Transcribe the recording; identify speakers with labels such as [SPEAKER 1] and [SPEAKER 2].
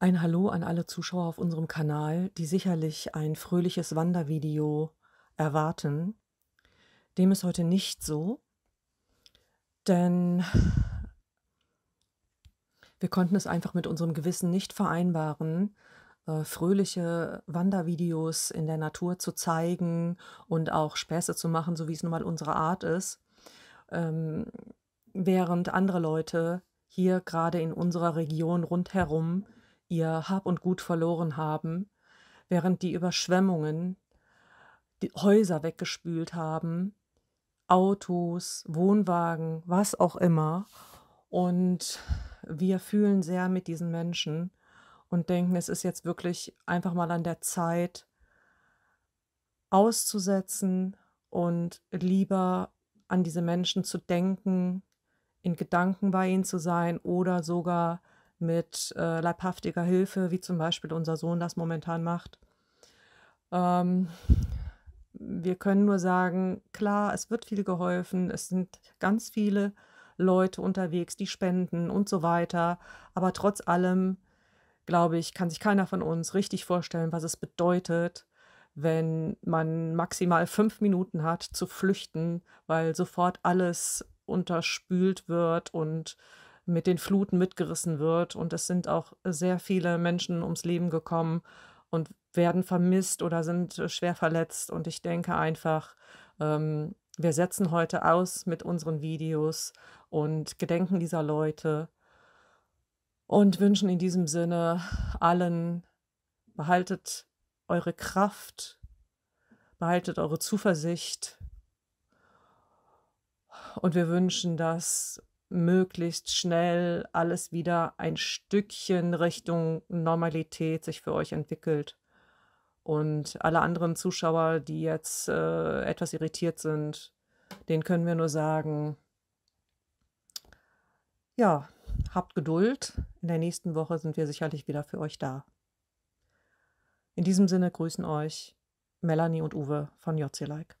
[SPEAKER 1] Ein Hallo an alle Zuschauer auf unserem Kanal, die sicherlich ein fröhliches Wandervideo erwarten. Dem ist heute nicht so, denn wir konnten es einfach mit unserem Gewissen nicht vereinbaren, äh, fröhliche Wandervideos in der Natur zu zeigen und auch Späße zu machen, so wie es nun mal unsere Art ist, ähm, während andere Leute hier gerade in unserer Region rundherum ihr Hab und Gut verloren haben, während die Überschwemmungen die Häuser weggespült haben, Autos, Wohnwagen, was auch immer. Und wir fühlen sehr mit diesen Menschen und denken, es ist jetzt wirklich einfach mal an der Zeit, auszusetzen und lieber an diese Menschen zu denken, in Gedanken bei ihnen zu sein oder sogar mit äh, leibhaftiger Hilfe, wie zum Beispiel unser Sohn das momentan macht. Ähm, wir können nur sagen, klar, es wird viel geholfen, es sind ganz viele Leute unterwegs, die spenden und so weiter, aber trotz allem, glaube ich, kann sich keiner von uns richtig vorstellen, was es bedeutet, wenn man maximal fünf Minuten hat zu flüchten, weil sofort alles unterspült wird und mit den Fluten mitgerissen wird. Und es sind auch sehr viele Menschen ums Leben gekommen und werden vermisst oder sind äh, schwer verletzt. Und ich denke einfach, ähm, wir setzen heute aus mit unseren Videos und gedenken dieser Leute und wünschen in diesem Sinne allen, behaltet eure Kraft, behaltet eure Zuversicht. Und wir wünschen, dass möglichst schnell alles wieder ein Stückchen Richtung Normalität sich für euch entwickelt. Und alle anderen Zuschauer, die jetzt äh, etwas irritiert sind, denen können wir nur sagen, ja, habt Geduld. In der nächsten Woche sind wir sicherlich wieder für euch da. In diesem Sinne grüßen euch Melanie und Uwe von JC Like.